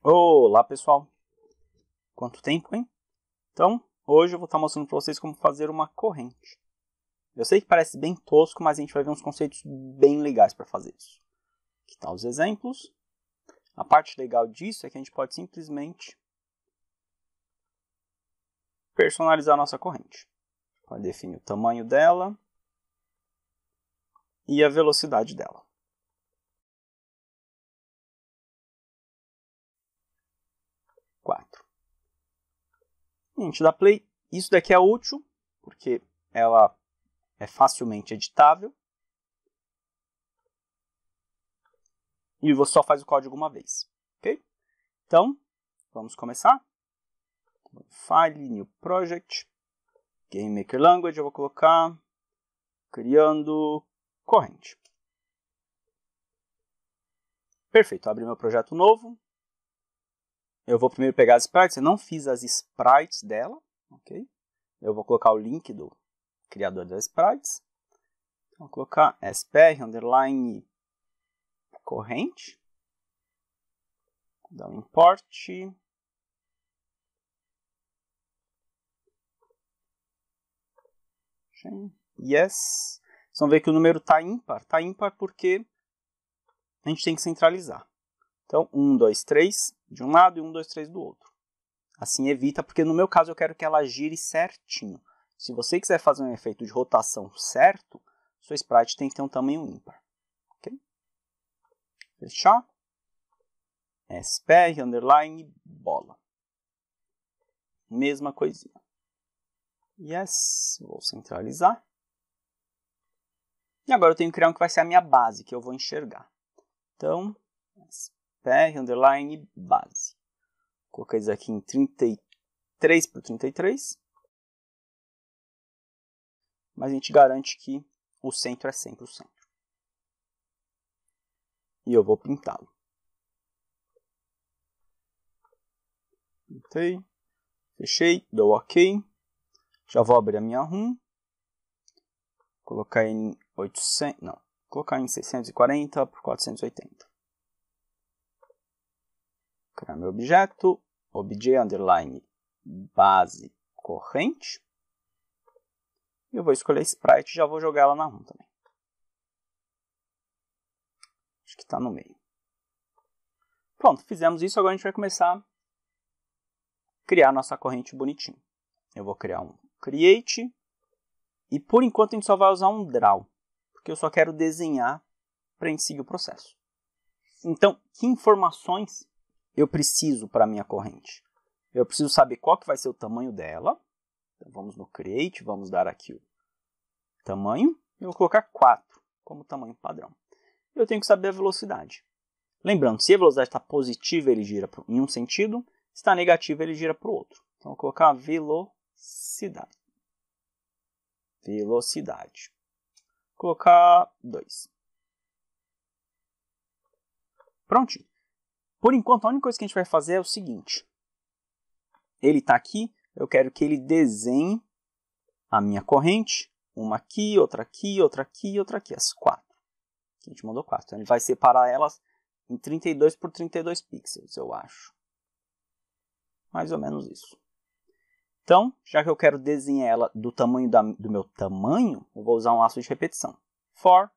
Olá pessoal! Quanto tempo, hein? Então, hoje eu vou estar mostrando para vocês como fazer uma corrente. Eu sei que parece bem tosco, mas a gente vai ver uns conceitos bem legais para fazer isso. Aqui estão tá os exemplos. A parte legal disso é que a gente pode simplesmente personalizar a nossa corrente. Pode definir o tamanho dela e a velocidade dela. 4. A gente dá play. Isso daqui é útil, porque ela é facilmente editável. E você só faz o código uma vez, ok? Então, vamos começar. File, New Project, Game Maker Language, eu vou colocar criando corrente. Perfeito, abri meu projeto novo, eu vou primeiro pegar as sprites. Eu não fiz as sprites dela. ok? Eu vou colocar o link do criador das sprites. Então, vou colocar spr underline corrente. Dá um import. Yes. Vocês vão ver que o número está ímpar. Está ímpar porque a gente tem que centralizar. Então, 1, 2, 3 de um lado e um, dois, três do outro. Assim evita, porque no meu caso eu quero que ela gire certinho. Se você quiser fazer um efeito de rotação certo, sua sprite tem que ter um tamanho ímpar. Okay? Fechar. SPR, underline, bola. Mesma coisinha. Yes, vou centralizar. E agora eu tenho que criar um que vai ser a minha base, que eu vou enxergar. Então, pr underline base. Vou colocar isso aqui em 33 por 33. Mas a gente garante que o centro é sempre o centro. E eu vou pintá-lo. Pintei. Fechei. Dou OK. Já vou abrir a minha ROM. Colocar em 800, não, colocar em 640 por 480. Criar meu objeto, obj underline base corrente. e Eu vou escolher sprite e já vou jogar ela na ROM também. Acho que está no meio. Pronto, fizemos isso, agora a gente vai começar a criar nossa corrente bonitinho. Eu vou criar um create e por enquanto a gente só vai usar um draw, porque eu só quero desenhar para a gente seguir o processo. Então, que informações eu preciso para a minha corrente? Eu preciso saber qual que vai ser o tamanho dela. Então, vamos no create, vamos dar aqui o tamanho. Eu vou colocar 4 como tamanho padrão. Eu tenho que saber a velocidade. Lembrando, se a velocidade está positiva, ele gira em um sentido. Se está negativa, ele gira para o outro. Então, eu vou colocar velocidade. Velocidade. Vou colocar 2. Prontinho. Por enquanto, a única coisa que a gente vai fazer é o seguinte. Ele está aqui, eu quero que ele desenhe a minha corrente, uma aqui, outra aqui, outra aqui, outra aqui, as quatro. A gente mandou quatro. Então, ele vai separar elas em 32 por 32 pixels, eu acho. Mais ou menos isso. Então, já que eu quero desenhar ela do tamanho da, do meu tamanho, eu vou usar um laço de repetição. For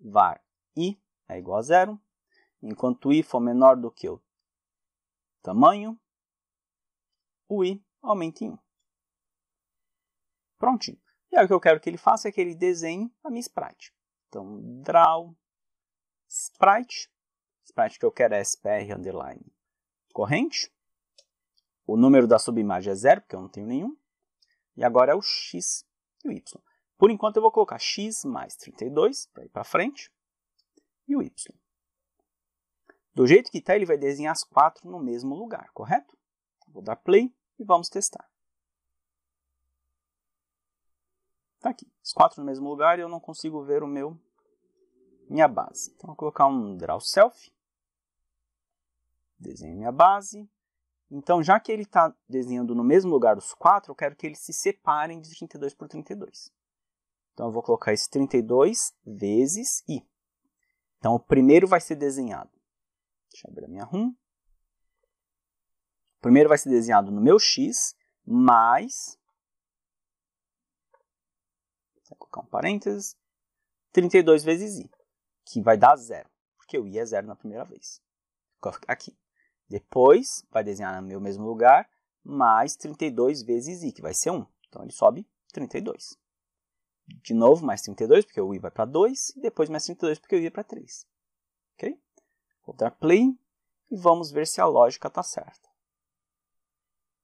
var i é igual a zero, enquanto i for menor do que o tamanho, o i aumenta em 1. Prontinho. E aí o que eu quero que ele faça é que ele desenhe a minha sprite. Então, draw sprite, sprite que eu quero é spr underline corrente. O número da subimagem é zero, porque eu não tenho nenhum. E agora é o x e o y. Por enquanto eu vou colocar x mais 32, para ir para frente, e o y. Do jeito que está, ele vai desenhar as quatro no mesmo lugar, correto? Vou dar play e vamos testar. Está aqui, as quatro no mesmo lugar e eu não consigo ver o meu minha base. Então, vou colocar um draw self, desenho minha base. Então, já que ele está desenhando no mesmo lugar os quatro, eu quero que eles se separem de 32 por 32. Então, eu vou colocar esse 32 vezes i. Então, o primeiro vai ser desenhado Deixa eu abrir a minha ROM. Primeiro vai ser desenhado no meu X, mais... Vou colocar um parênteses. 32 vezes i, que vai dar zero, porque o i é zero na primeira vez. Aqui. Depois, vai desenhar no meu mesmo lugar, mais 32 vezes i, que vai ser 1. Então, ele sobe 32. De novo, mais 32, porque o i vai para 2, e depois mais 32, porque o i vai para 3. Ok? Vou dar play e vamos ver se a lógica está certa.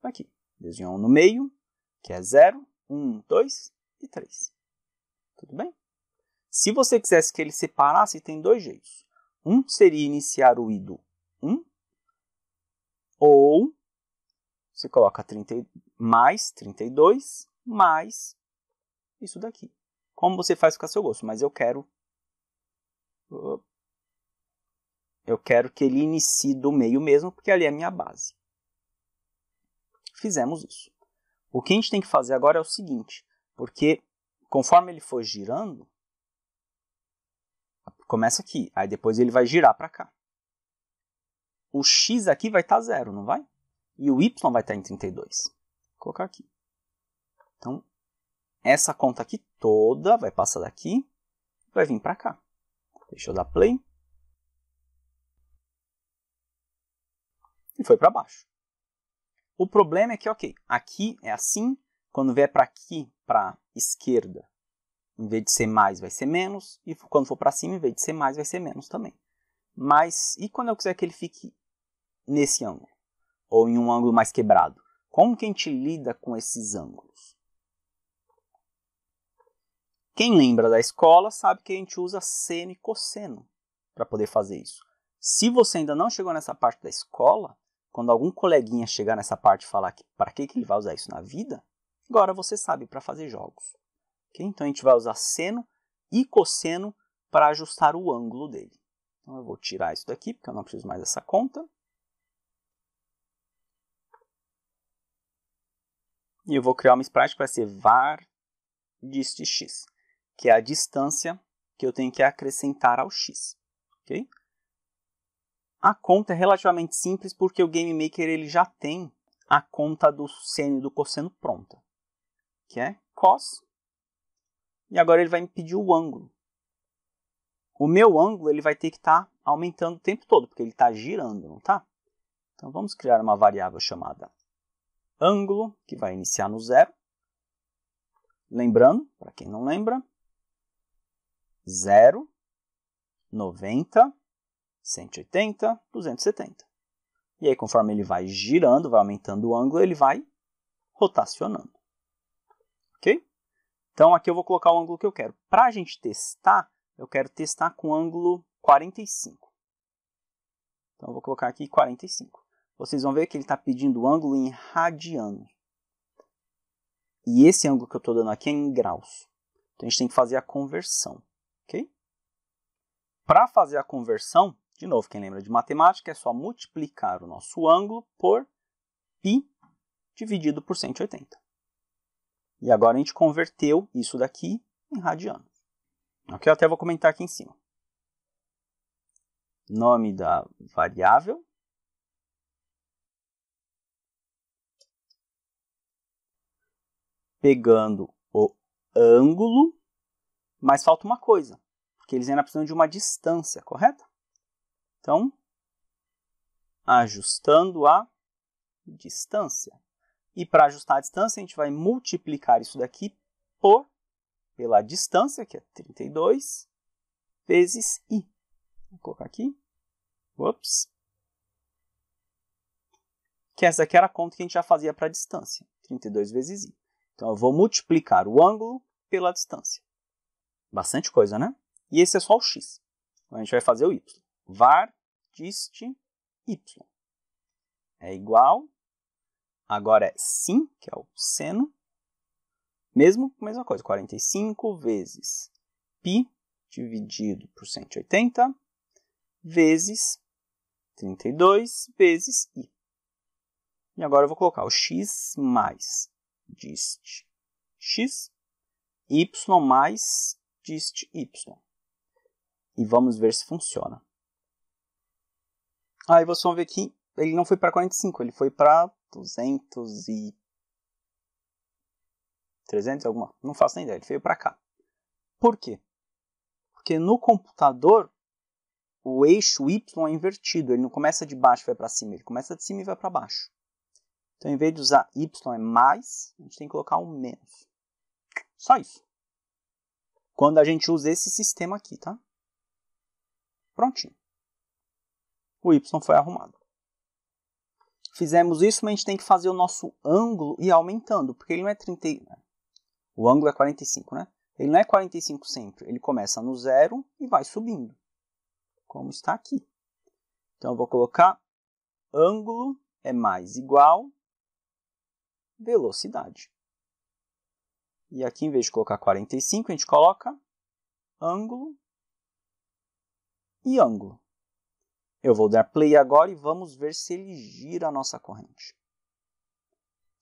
Aqui, desenhar um no meio, que é 0, 1, 2 e 3. Tudo bem? Se você quisesse que ele separasse, tem dois jeitos. Um seria iniciar o ido 1, ou você coloca 30, mais 32 mais isso daqui. Como você faz com a seu gosto, mas eu quero eu quero que ele inicie do meio mesmo, porque ali é a minha base. Fizemos isso. O que a gente tem que fazer agora é o seguinte, porque conforme ele for girando, começa aqui, aí depois ele vai girar para cá. O x aqui vai estar tá zero, não vai? E o y vai estar tá em 32. Vou colocar aqui. Então, essa conta aqui toda vai passar daqui, vai vir para cá. Deixa eu dar play. e foi para baixo. O problema é que, ok, aqui é assim, quando vier para aqui, para esquerda, em vez de ser mais, vai ser menos, e quando for para cima, em vez de ser mais, vai ser menos também. Mas e quando eu quiser que ele fique nesse ângulo? Ou em um ângulo mais quebrado? Como que a gente lida com esses ângulos? Quem lembra da escola sabe que a gente usa seno e cosseno para poder fazer isso. Se você ainda não chegou nessa parte da escola, quando algum coleguinha chegar nessa parte e falar que para que, que ele vai usar isso na vida, agora você sabe para fazer jogos. Okay? Então a gente vai usar seno e cosseno para ajustar o ângulo dele. Então eu vou tirar isso daqui, porque eu não preciso mais dessa conta. E eu vou criar uma sprite que vai ser var dist x, que é a distância que eu tenho que acrescentar ao x. Okay? A conta é relativamente simples porque o Game Maker ele já tem a conta do seno e do cosseno pronta, que é cos. E agora ele vai me pedir o ângulo. O meu ângulo ele vai ter que estar tá aumentando o tempo todo, porque ele está girando, não tá? Então vamos criar uma variável chamada ângulo, que vai iniciar no zero. Lembrando, para quem não lembra, 0, 90 180, 270. E aí, conforme ele vai girando, vai aumentando o ângulo, ele vai rotacionando. Ok? Então, aqui eu vou colocar o ângulo que eu quero. Para a gente testar, eu quero testar com ângulo 45. Então, eu vou colocar aqui 45. Vocês vão ver que ele está pedindo o ângulo em radiano. E esse ângulo que eu estou dando aqui é em graus. Então, a gente tem que fazer a conversão. Ok? Para fazer a conversão, de novo, quem lembra de matemática é só multiplicar o nosso ângulo por π dividido por 180. E agora a gente converteu isso daqui em radianos. Ok, eu até vou comentar aqui em cima. Nome da variável. Pegando o ângulo, mas falta uma coisa, porque eles ainda precisam de uma distância, correto? Então, ajustando a distância. E para ajustar a distância, a gente vai multiplicar isso daqui por pela distância, que é 32, vezes i. Vou colocar aqui. Ops. Que essa aqui era a conta que a gente já fazia para a distância, 32 vezes i. Então, eu vou multiplicar o ângulo pela distância. Bastante coisa, né? E esse é só o x. Então, a gente vai fazer o y. var diste y. É igual. Agora é sim, que é o seno. Mesmo, mesma coisa, 45 vezes π dividido por 180 vezes 32 vezes i. E agora eu vou colocar o x mais dist x, y mais dist y. E vamos ver se funciona. Aí vocês vão ver que ele não foi para 45, ele foi para 200 e 300 alguma, não faço nem ideia, ele veio para cá. Por quê? Porque no computador o eixo y é invertido, ele não começa de baixo e vai para cima, ele começa de cima e vai para baixo. Então, em vez de usar y é mais, a gente tem que colocar um menos. Só isso. Quando a gente usa esse sistema aqui, tá? Prontinho o y foi arrumado. Fizemos isso, mas a gente tem que fazer o nosso ângulo e aumentando, porque ele não é 30, né? o ângulo é 45, né? Ele não é 45 sempre, ele começa no zero e vai subindo, como está aqui. Então eu vou colocar ângulo é mais igual velocidade. E aqui, em vez de colocar 45, a gente coloca ângulo e ângulo. Eu vou dar play agora e vamos ver se ele gira a nossa corrente.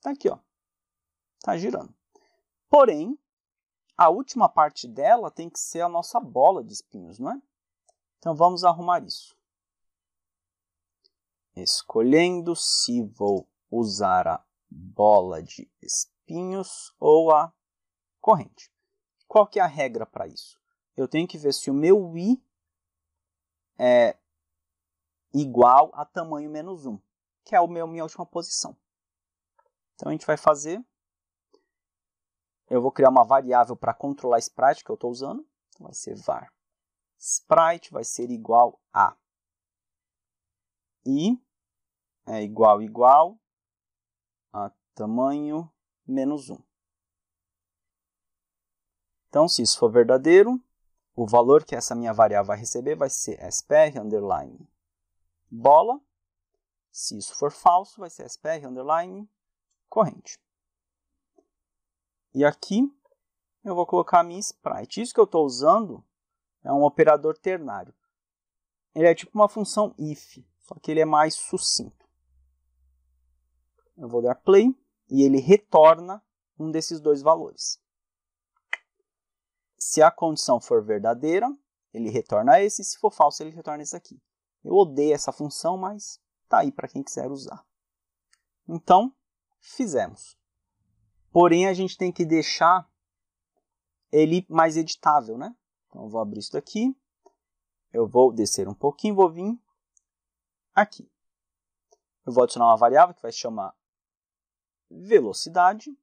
Tá aqui, ó. Tá girando. Porém, a última parte dela tem que ser a nossa bola de espinhos, não é? Então vamos arrumar isso. Escolhendo se vou usar a bola de espinhos ou a corrente. Qual que é a regra para isso? Eu tenho que ver se o meu i é igual a tamanho menos 1, que é o meu, minha última posição. Então a gente vai fazer. Eu vou criar uma variável para controlar a sprite que eu estou usando. Então, vai ser var. Sprite vai ser igual a i é igual igual a tamanho menos 1. Então, se isso for verdadeiro, o valor que essa minha variável vai receber vai ser spr underline bola. Se isso for falso, vai ser SPR underline corrente. E aqui eu vou colocar a minha sprite. Isso que eu estou usando é um operador ternário. Ele é tipo uma função if, só que ele é mais sucinto. Eu vou dar play e ele retorna um desses dois valores. Se a condição for verdadeira, ele retorna esse, se for falso, ele retorna esse aqui. Eu odeio essa função, mas tá aí para quem quiser usar. Então, fizemos. Porém, a gente tem que deixar ele mais editável, né? Então, eu vou abrir isso daqui. Eu vou descer um pouquinho, vou vir aqui. Eu vou adicionar uma variável que vai se chamar velocidade.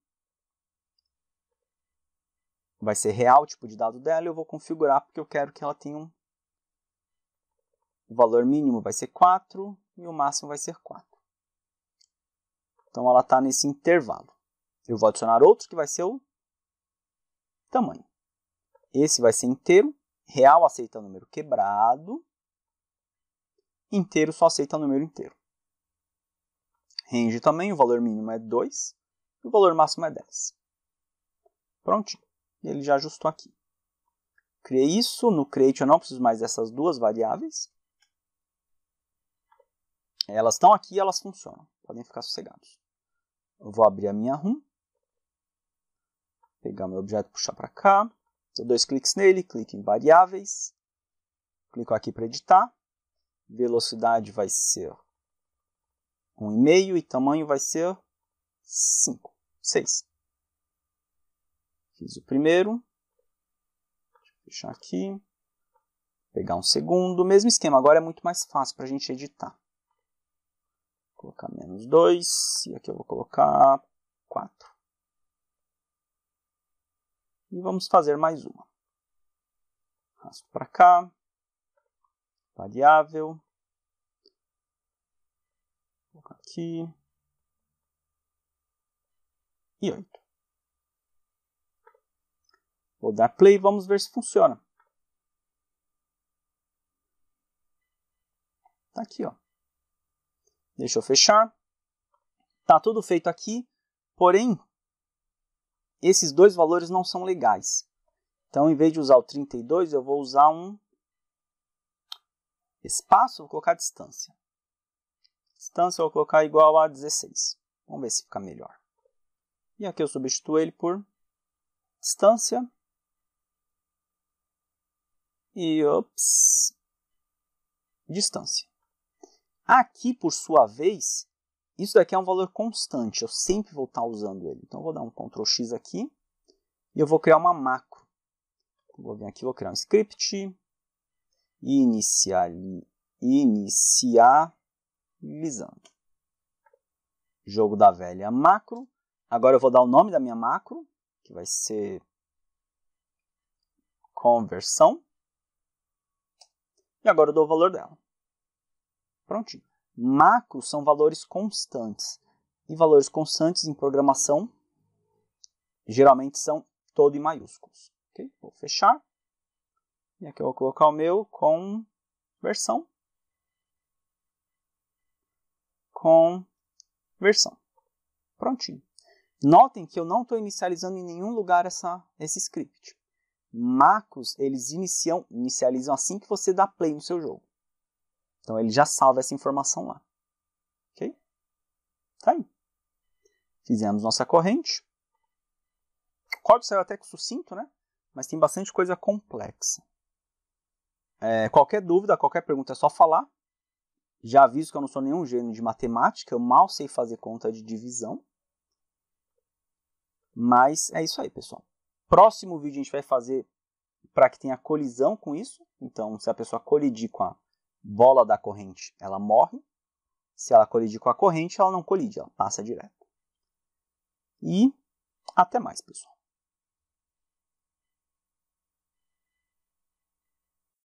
Vai ser real o tipo de dado dela. Eu vou configurar porque eu quero que ela tenha um o valor mínimo vai ser 4 e o máximo vai ser 4. Então ela está nesse intervalo. Eu vou adicionar outro que vai ser o tamanho. Esse vai ser inteiro, real aceita o número quebrado, inteiro só aceita o número inteiro. Range também, o valor mínimo é 2 e o valor máximo é 10. Prontinho, ele já ajustou aqui. Criei isso, no create eu não preciso mais dessas duas variáveis, elas estão aqui, elas funcionam. Podem ficar sossegados. Eu vou abrir a minha room. Pegar meu objeto e puxar para cá. Dou dois cliques nele, clique em variáveis. Clico aqui para editar. Velocidade vai ser 1,5 e tamanho vai ser 5, 6. Fiz o primeiro. Deixa eu fechar aqui. Pegar um segundo. Mesmo esquema, agora é muito mais fácil para a gente editar colocar menos 2, e aqui eu vou colocar 4. E vamos fazer mais uma. Raspo para cá, variável, vou colocar aqui, e 8. Vou dar play e vamos ver se funciona. Tá aqui, ó. Deixa eu fechar. Tá tudo feito aqui, porém, esses dois valores não são legais. Então, em vez de usar o 32, eu vou usar um espaço, vou colocar distância. Distância eu vou colocar igual a 16. Vamos ver se fica melhor. E aqui eu substituo ele por distância. E, ops, distância. Aqui, por sua vez, isso daqui é um valor constante, eu sempre vou estar usando ele. Então, eu vou dar um Ctrl X aqui e eu vou criar uma macro. Vou vir aqui, vou criar um script, iniciar, inicializando. Jogo da velha macro. Agora eu vou dar o nome da minha macro, que vai ser conversão. E agora eu dou o valor dela. Prontinho. Macros são valores constantes. E valores constantes em programação geralmente são todo em maiúsculos. Okay? Vou fechar. E aqui eu vou colocar o meu com versão. Com versão. Prontinho. Notem que eu não estou inicializando em nenhum lugar essa, esse script. Macros, eles iniciam, inicializam assim que você dá play no seu jogo. Então ele já salva essa informação lá. Ok? Tá aí. Fizemos nossa corrente. O código saiu até sucinto, né? Mas tem bastante coisa complexa. É, qualquer dúvida, qualquer pergunta é só falar. Já aviso que eu não sou nenhum gênio de matemática, eu mal sei fazer conta de divisão. Mas é isso aí, pessoal. Próximo vídeo a gente vai fazer para que tenha colisão com isso. Então, se a pessoa colidir com a bola da corrente, ela morre. Se ela colide com a corrente, ela não colide, ela passa direto. E até mais, pessoal.